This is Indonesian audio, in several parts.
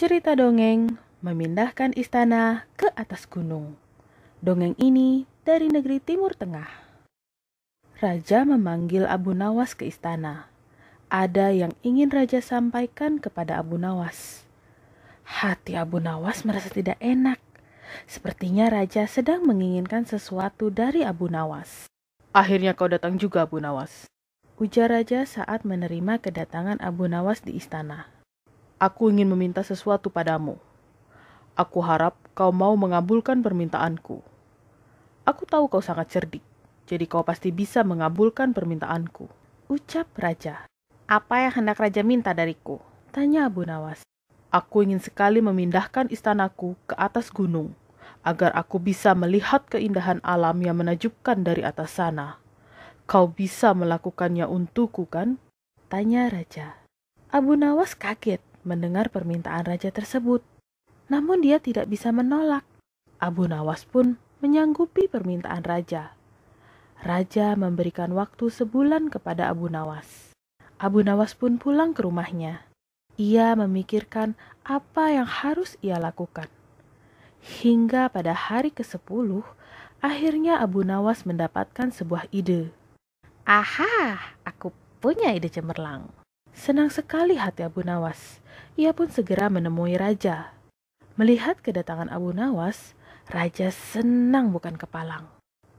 Cerita dongeng memindahkan istana ke atas gunung. Dongeng ini dari negeri Timur Tengah. Raja memanggil Abu Nawas ke istana. Ada yang ingin raja sampaikan kepada Abu Nawas. Hati Abu Nawas merasa tidak enak. Sepertinya raja sedang menginginkan sesuatu dari Abu Nawas. Akhirnya kau datang juga, Abu Nawas. Ujar raja saat menerima kedatangan Abu Nawas di istana. Aku ingin meminta sesuatu padamu. Aku harap kau mau mengabulkan permintaanku. Aku tahu kau sangat cerdik, jadi kau pasti bisa mengabulkan permintaanku. Ucap raja. Apa yang hendak raja minta dariku? Tanya Abu Nawas. Aku ingin sekali memindahkan istanaku ke atas gunung, agar aku bisa melihat keindahan alam yang menajubkan dari atas sana. Kau bisa melakukannya untukku, kan? Tanya raja. Abu Nawas kaget mendengar permintaan raja tersebut. Namun dia tidak bisa menolak. Abu Nawas pun menyanggupi permintaan raja. Raja memberikan waktu sebulan kepada Abu Nawas. Abu Nawas pun pulang ke rumahnya. Ia memikirkan apa yang harus ia lakukan. Hingga pada hari ke-10, akhirnya Abu Nawas mendapatkan sebuah ide. Aha, aku punya ide cemerlang. Senang sekali hati Abu Nawas. Ia pun segera menemui raja. Melihat kedatangan Abu Nawas, raja senang bukan kepalang.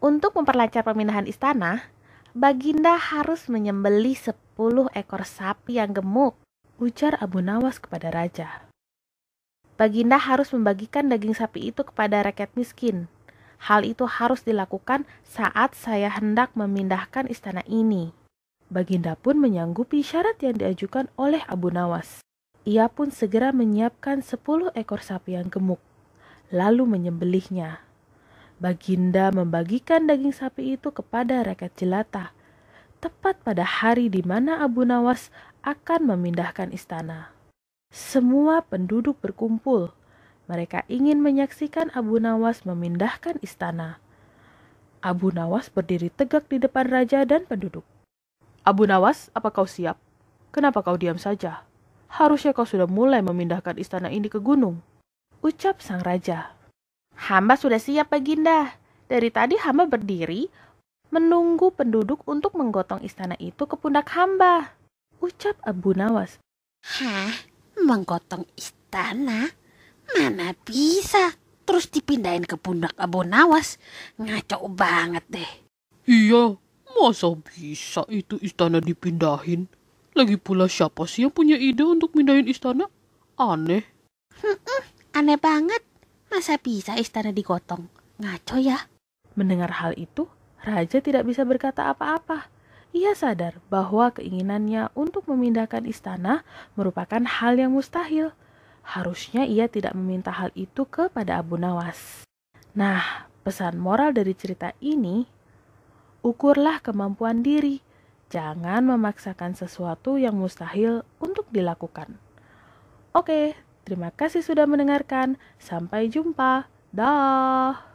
Untuk memperlancar pemindahan istana, Baginda harus menyembelih sepuluh ekor sapi yang gemuk, ujar Abu Nawas kepada raja. Baginda harus membagikan daging sapi itu kepada rakyat miskin. Hal itu harus dilakukan saat saya hendak memindahkan istana ini. Baginda pun menyanggupi syarat yang diajukan oleh Abu Nawas. Ia pun segera menyiapkan sepuluh ekor sapi yang gemuk, lalu menyembelihnya. Baginda membagikan daging sapi itu kepada rakyat jelata, tepat pada hari di mana Abu Nawas akan memindahkan istana. Semua penduduk berkumpul. Mereka ingin menyaksikan Abu Nawas memindahkan istana. Abu Nawas berdiri tegak di depan raja dan penduduk. Abu Nawas, apa kau siap? Kenapa kau diam saja? Harusnya kau sudah mulai memindahkan istana ini ke gunung. Ucap sang raja. Hamba sudah siap, Baginda. Dari tadi hamba berdiri, menunggu penduduk untuk menggotong istana itu ke pundak hamba. Ucap Abu Nawas. Hah? Menggotong istana? Mana bisa? Terus dipindahin ke pundak Abu Nawas? Ngaco banget deh. Iya, Masa bisa itu istana dipindahin? Lagi pula siapa sih yang punya ide untuk pindahin istana? Aneh. aneh banget. Masa bisa istana digotong? Ngaco ya. Mendengar hal itu, Raja tidak bisa berkata apa-apa. Ia sadar bahwa keinginannya untuk memindahkan istana merupakan hal yang mustahil. Harusnya ia tidak meminta hal itu kepada Abu Nawas. Nah, pesan moral dari cerita ini ukurlah kemampuan diri. Jangan memaksakan sesuatu yang mustahil untuk dilakukan. Oke, terima kasih sudah mendengarkan. Sampai jumpa. Dah.